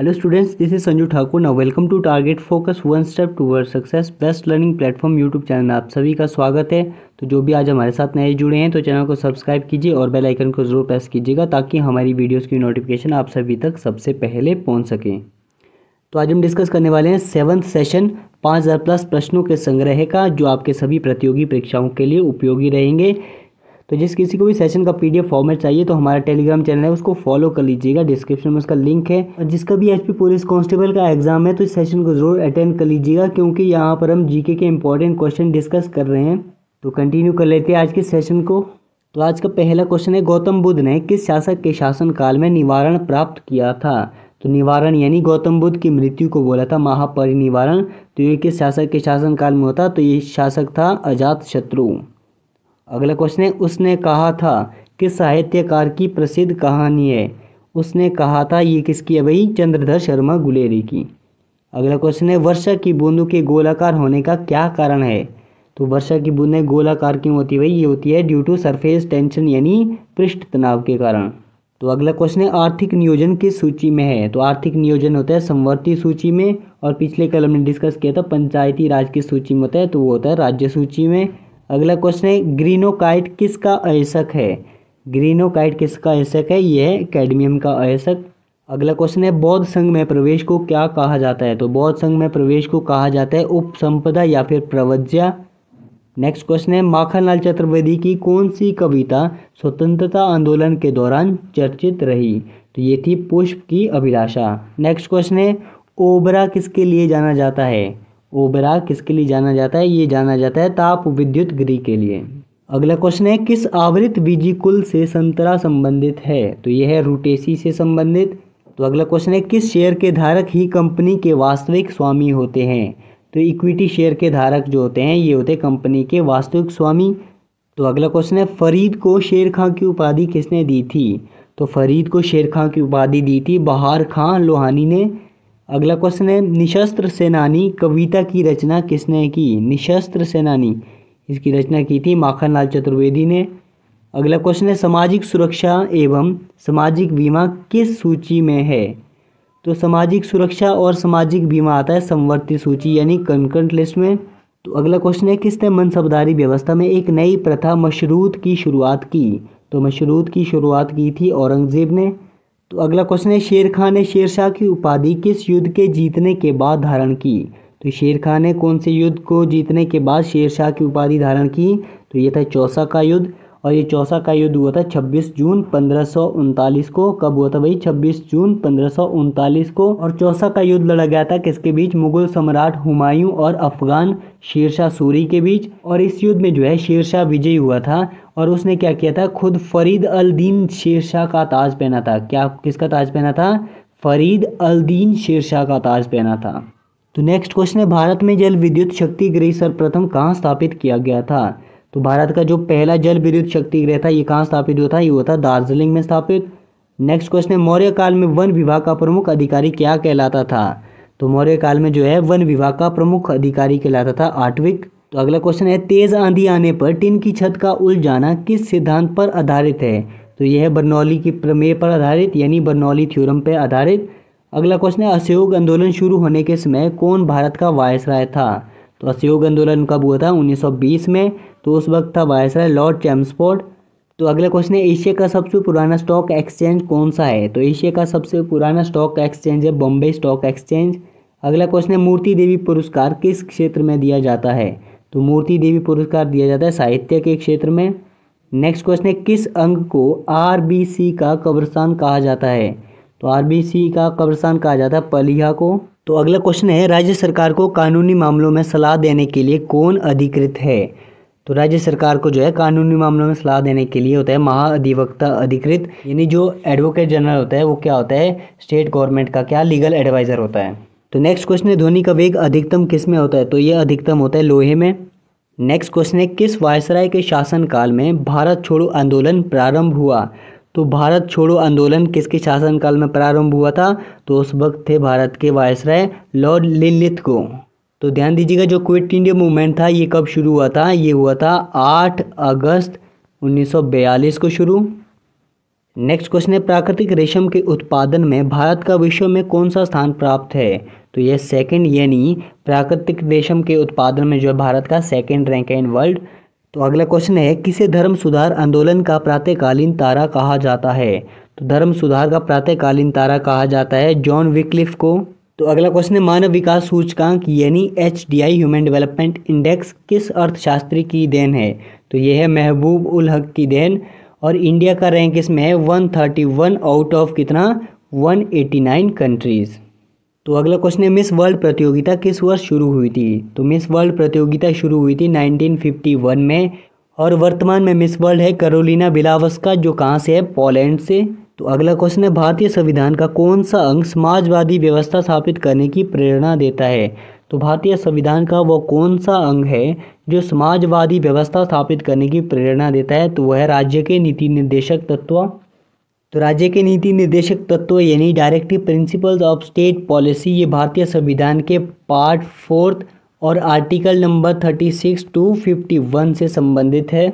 hello students this is Sanju Thakur ना welcome to Target Focus one step toward success best learning platform YouTube channel में आप सभी का स्वागत है तो जो भी आज हमारे साथ नए जुड़े हैं तो चैनल को सब्सक्राइब कीजिए और बेल आइकन को जरूर प्रेस कीजिएगा ताकि हमारी वीडियोज़ की नोटिफिकेशन आप सभी तक सबसे पहले पहुँच सकें तो आज हम डिस्कस करने वाले हैं सेवन्थ सेशन पाँच हज़ार प्लस प्रश्नों के संग्रह का जो आपके सभी प्रतियोगी परीक्षाओं के लिए उपयोगी रहेंगे तो जिस किसी को भी सेशन का पीडीएफ फॉर्मेट चाहिए तो हमारा टेलीग्राम चैनल है उसको फॉलो कर लीजिएगा डिस्क्रिप्शन में उसका लिंक है और जिसका भी एचपी पुलिस कांस्टेबल का एग्जाम है तो इस सेशन को जरूर अटेंड कर लीजिएगा क्योंकि यहाँ पर हम जीके के इंपॉर्टेंट क्वेश्चन डिस्कस कर रहे हैं तो कंटिन्यू कर लेते हैं आज के सेशन को तो आज का पहला क्वेश्चन है गौतम बुद्ध ने किस शासक के शासनकाल में निवारण प्राप्त किया था तो निवारण यानी गौतम बुद्ध की मृत्यु को बोला था महापरिनिवारण तो ये किस शासक के शासनकाल में होता तो ये शासक था अजात शत्रु अगला क्वेश्चन है उसने कहा था कि साहित्यकार की प्रसिद्ध कहानी है उसने कहा था ये किसकी है भाई चंद्रधर शर्मा गुलेरी की अगला क्वेश्चन है वर्षा की बूंदों के गोलाकार होने का क्या कारण है तो वर्षा की बूंदें गोलाकार क्यों होती है भाई ये होती है ड्यू टू सरफेस टेंशन यानी पृष्ठ तनाव के कारण तो अगला क्वेश्चन है आर्थिक नियोजन किस सूची में है तो आर्थिक नियोजन होता है समवर्ती सूची में और पिछले कलम ने डिस्कस किया था पंचायती राज की सूची में होता है तो वो होता है राज्य सूची में अगला क्वेश्चन है ग्रीनोकाइट किसका अयसक है ग्रीनोकाइट किसका अयसक है यह कैडमियम का अयसक अगला क्वेश्चन है बौद्ध संघ में प्रवेश को क्या कहा जाता है तो बौद्ध संघ में प्रवेश को कहा जाता है उपसंपदा या फिर प्रवज्या नेक्स्ट क्वेश्चन है माखनलाल चतुर्वेदी की कौन सी कविता स्वतंत्रता आंदोलन के दौरान चर्चित रही तो ये थी पुष्प की अभिलाषा नेक्स्ट क्वेश्चन है ओबरा किसके लिए जाना जाता है ओबरा किसके लिए जाना जाता है ये जाना जाता है ताप विद्युत गृह के लिए अगला क्वेश्चन है किस आवृत बीजी कुल से संतरा संबंधित है तो यह है रूटेसी से संबंधित तो अगला क्वेश्चन है किस शेयर के धारक ही कंपनी के वास्तविक स्वामी होते हैं तो इक्विटी शेयर के धारक जो होते हैं ये होते हैं कंपनी के वास्तविक स्वामी तो अगला क्वेश्चन है फरीद को शेर खां की उपाधि किसने दी थी तो फरीद को शेर खां की उपाधि दी थी बहार खां लोहानी ने अगला क्वेश्चन है निशस्त्र सेनानी कविता की रचना किसने की निशस्त्र सेनानी इसकी रचना की थी माखनलाल चतुर्वेदी ने अगला क्वेश्चन है सामाजिक सुरक्षा एवं सामाजिक बीमा किस सूची में है तो सामाजिक सुरक्षा और सामाजिक बीमा आता है संवर्ती सूची यानी कंकंट लिस्ट में तो अगला क्वेश्चन है किसने मनसबदारी व्यवस्था में एक नई प्रथा मशरूत की शुरुआत की तो मशरूत की शुरुआत की थी औरंगज़ेब ने तो अगला क्वेश्चन है शेर खान ने शेरशाह की उपाधि किस युद्ध के जीतने के बाद धारण की तो शेर खान ने कौन से युद्ध को जीतने के बाद शेरशाह की उपाधि धारण की तो यह था चौसा का युद्ध और ये चौसा का युद्ध हुआ था 26 जून पंद्रह को कब हुआ था भाई 26 जून पंद्रह को और चौसा का युद्ध लड़ा गया था किसके बीच मुगल सम्राट हुमायूं और अफगान शेरशाह सूरी के बीच और इस युद्ध में जो है शेरशाह विजयी हुआ था और उसने क्या किया था खुद फरीद अल दीन शेरशाह का ताज पहना था क्या किसका ताज पहना था फरीद अल दीन शेरशाह का ताज पहना था तो नेक्स्ट क्वेश्चन है भारत में जल विद्युत शक्ति गृह सर्वप्रथम कहाँ स्थापित किया गया था तो भारत का जो पहला जल विद्युत शक्ति गृह था ये कहाँ स्थापित हुआ था ये हुआ था दार्जिलिंग में स्थापित नेक्स्ट क्वेश्चन है मौर्य काल में वन विभाग का प्रमुख अधिकारी क्या कहलाता था तो मौर्य काल में जो है वन विभाग का प्रमुख अधिकारी कहलाता था आठविक तो अगला क्वेश्चन है तेज आंधी आने पर टिन की छत का उल जाना किस सिद्धांत पर आधारित है तो यह है बर्नौली की प्रमेय पर आधारित यानी बर्नौली थ्योरम पर आधारित अगला क्वेश्चन है असहयोग आंदोलन शुरू होने के समय कौन भारत का वायसराय था तो असहयोग आंदोलन कब हुआ था उन्नीस में तो उस वक्त था वायसराय लॉर्ड चैम्सफोर्ड तो अगला क्वेश्चन है एशिया का सबसे पुराना स्टॉक एक्सचेंज कौन सा है तो एशिया का सबसे पुराना स्टॉक एक्सचेंज है बॉम्बे स्टॉक एक्सचेंज अगला क्वेश्चन है मूर्ति देवी पुरस्कार किस क्षेत्र में दिया जाता है तो मूर्ति देवी पुरस्कार दिया जाता है साहित्य के क्षेत्र में नेक्स्ट क्वेश्चन है किस अंग को सी का कब्रस्तान कहा जाता है तो सी का कब्रस्तान कहा जाता है पलिया को तो अगला क्वेश्चन है राज्य सरकार को कानूनी मामलों में सलाह देने के लिए कौन अधिकृत है तो राज्य सरकार को जो है कानूनी मामलों में सलाह देने के लिए होता है महाधिवक्ता अधिकृत यानी जो एडवोकेट जनरल होता है वो क्या होता है स्टेट गवर्नमेंट का क्या लीगल एडवाइज़र होता है तो नेक्स्ट क्वेश्चन है धोनी का वेग अधिकतम किस में होता है तो ये अधिकतम होता है लोहे में नेक्स्ट क्वेश्चन है किस वायसराय के शासनकाल में भारत छोड़ो आंदोलन प्रारंभ हुआ तो भारत छोड़ो आंदोलन किसके शासनकाल में प्रारंभ हुआ था तो उस वक्त थे भारत के वायसराय लॉर्ड लिनलिथ को तो ध्यान दीजिएगा जो क्विट इंडिया मूवमेंट था ये कब शुरू हुआ था ये हुआ था आठ अगस्त 1942 को शुरू नेक्स्ट क्वेश्चन है प्राकृतिक रेशम के उत्पादन में भारत का विश्व में कौन सा स्थान प्राप्त है तो यह सेकंड यानी प्राकृतिक रेशम के उत्पादन में जो है भारत का सेकंड रैंक है इन वर्ल्ड तो अगला क्वेश्चन है किसे धर्म सुधार आंदोलन का प्रातःकालीन तारा कहा जाता है तो धर्म सुधार का प्रातःकालीन तारा कहा जाता है जॉन विकलिफ को तो अगला क्वेश्चन है मानव विकास सूचकांक यानी H D I human development index किस अर्थशास्त्री की देन है तो यह है महबूब उल हक की देन और इंडिया का रैंक इसमें है one thirty one out of कितना वन एटी नाइन कंट्रीज़ तो अगला क्वेश्चन है मिस वर्ल्ड प्रतियोगिता किस वर्ष शुरू हुई थी तो मिस वर्ल्ड प्रतियोगिता शुरू हुई थी नाइनटीन फिफ्टी वन में और वर्तमान में मिस वर्ल्ड है करोलिना बिलावस का जो कहाँ से है पोलैंड से तो अगला क्वेश्चन है भारतीय संविधान का कौन सा अंग समाजवादी व्यवस्था स्थापित करने की प्रेरणा देता है तो भारतीय संविधान का वो कौन सा अंग है जो समाजवादी व्यवस्था स्थापित करने की प्रेरणा देता है तो वह है राज्य के नीति निर्देशक तत्व तो राज्य के नीति निर्देशक तत्व यानी directive principles of state policy ये भारतीय संविधान के पार्ट फोर्थ और article number thirty six to fifty one से संबंधित है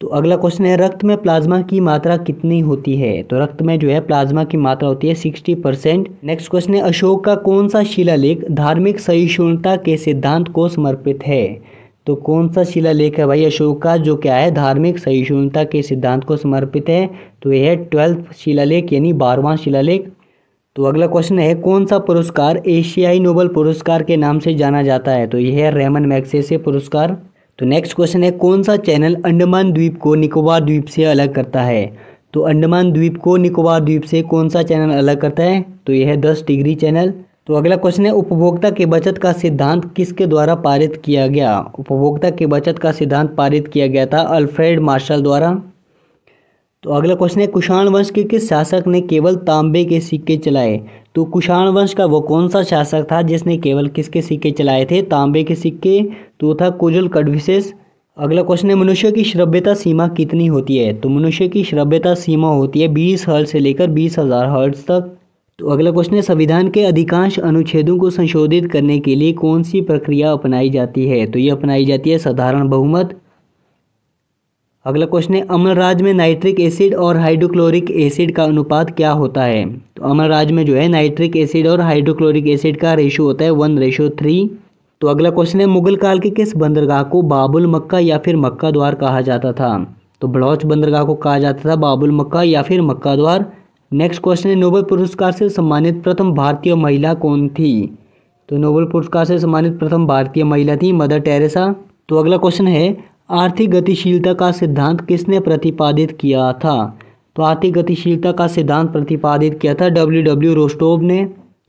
तो अगला क्वेश्चन है रक्त में प्लाज्मा की मात्रा कितनी होती है तो रक्त में जो है प्लाज्मा की मात्रा होती है सिक्सटी परसेंट नेक्स्ट क्वेश्चन है अशोक का कौन सा शिलालेख धार्मिक सहिष्णुता के सिद्धांत को समर्पित है तो कौन सा शिलालेख है भाई अशोक का जो क्या है धार्मिक सहिष्णुता के सिद्धांत को समर्पित है तो यह है ट्वेल्थ शिलालेख यानी बारहवां शिलालेख तो अगला क्वेश्चन है कौन सा पुरस्कार एशियाई नोबल पुरस्कार के नाम से जाना जाता है तो यह है रेमन मैक्सेसे पुरस्कार तो नेक्स्ट क्वेश्चन है कौन सा चैनल अंडमान द्वीप को निकोबार द्वीप से अलग करता है तो अंडमान द्वीप को निकोबार द्वीप से कौन सा चैनल अलग करता है तो यह है दस डिग्री चैनल तो अगला क्वेश्चन है उपभोक्ता के बचत का सिद्धांत किसके द्वारा पारित किया गया उपभोक्ता के बचत का सिद्धांत पारित किया गया था अल्फ्रेड मार्शल द्वारा तो अगला क्वेश्चन है कुषाण वंश के किस शासक ने केवल तांबे के सिक्के चलाए तो कुषाण वंश का वो कौन सा शासक था जिसने केवल किसके सिक्के चलाए थे तांबे के सिक्के तो था कुजल कडविशेष अगला क्वेश्चन है मनुष्य की श्रव्यता सीमा कितनी होती है तो मनुष्य की श्रव्यता सीमा होती है बीस हर्ट से लेकर बीस हज़ार हर्ट तक तो अगला क्वेश्चन है संविधान के अधिकांश अनुच्छेदों को संशोधित करने के लिए कौन सी प्रक्रिया अपनाई जाती है तो ये अपनाई जाती है साधारण बहुमत अगला क्वेश्चन है अम्लराज में नाइट्रिक एसिड और हाइड्रोक्लोरिक एसिड का अनुपात क्या होता है तो अम्लराज में जो है नाइट्रिक एसिड और हाइड्रोक्लोरिक एसिड का रेशो होता है वन रेशो थ्री तो अगला क्वेश्चन है मुगल काल के किस बंदरगाह को बाबुल मक्का या फिर मक्का द्वार कहा जाता था तो बड़ौच बंदरगाह को कहा जाता था बाबुल मक्का या फिर मक्का द्वार नेक्स्ट क्वेश्चन है नोबल पुरस्कार से सम्मानित प्रथम भारतीय महिला कौन थी तो नोबल पुरस्कार से सम्मानित प्रथम भारतीय महिला थी मदर टेरेसा तो अगला क्वेश्चन है आर्थिक गतिशीलता का सिद्धांत किसने प्रतिपादित किया था तो आर्थिक गतिशीलता का सिद्धांत प्रतिपादित किया था डब्ल्यू डब्ल्यू रोस्टोव ने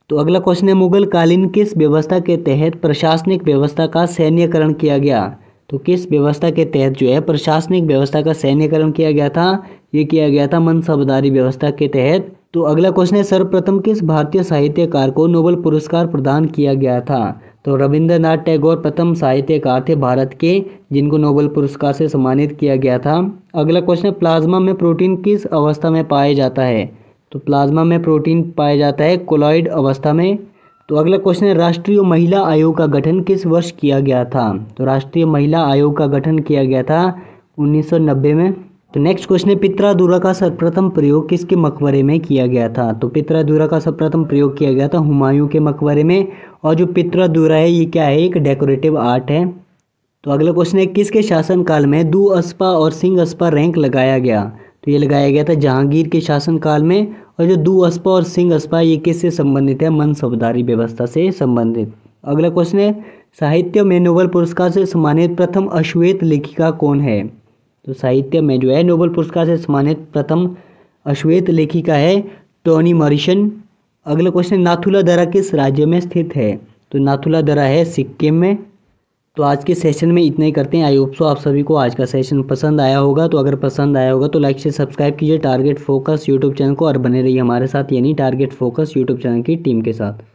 तो अगला क्वेश्चन है मुगल कालीन किस व्यवस्था के तहत प्रशासनिक व्यवस्था का सैन्यकरण किया गया तो किस व्यवस्था के तहत जो है प्रशासनिक व्यवस्था का सैन्यकरण किया गया था ये किया गया था मनसबदारी व्यवस्था के तहत तो अगला क्वेश्चन है सर्वप्रथम किस भारतीय साहित्यकार को नोबल पुरस्कार प्रदान किया गया था तो रविंद्रनाथ टैगोर प्रथम साहित्यकार थे भारत के जिनको नोबेल पुरस्कार से सम्मानित किया गया था अगला क्वेश्चन है प्लाज्मा में प्रोटीन किस अवस्था में पाया जाता है तो प्लाज्मा में प्रोटीन पाया जाता है कोलॉइड अवस्था में तो अगला क्वेश्चन है राष्ट्रीय महिला आयोग का गठन किस वर्ष किया गया था तो राष्ट्रीय महिला आयोग का गठन किया गया था उन्नीस में तो नेक्स्ट क्वेश्चन है पित्रादुरा का सर्वप्रथम प्रयोग किसके मकबरे में किया गया था तो पित्रादुरा का सर्वप्रथम प्रयोग किया गया था हुमायूं के मकबरे में और जो पित्रादुरा है ये क्या है एक डेकोरेटिव आर्ट है तो अगला क्वेश्चन है किसके शासनकाल में दू अस्पा और सिंह अस्पा रैंक लगाया गया तो ये लगाया गया था जहांगीर के शासनकाल में और जो दू अस्पा और सिंह अस्पा ये किससे संबंधित है मनसबदारी व्यवस्था से संबंधित अगला क्वेश्चन है साहित्य में नोबल पुरस्कार से सम्मानित प्रथम अश्वेत लेखिका कौन है तो साहित्य में जो है नोबल पुरस्कार से सम्मानित प्रथम अश्वेत लेखिका है टोनी मॉरिशन अगला क्वेश्चन नाथुला दरा किस राज्य में स्थित है तो नाथुला दरा है सिक्किम में तो आज के सेशन में इतना ही करते हैं आई होप सो आप सभी को आज का सेशन पसंद आया होगा तो अगर पसंद आया होगा तो लाइक से सब्सक्राइब कीजिए टारगेट फोकस यूट्यूब चैनल को और बने रहिए हमारे साथ यानी टारगेट फोकस यूट्यूब चैनल की टीम के साथ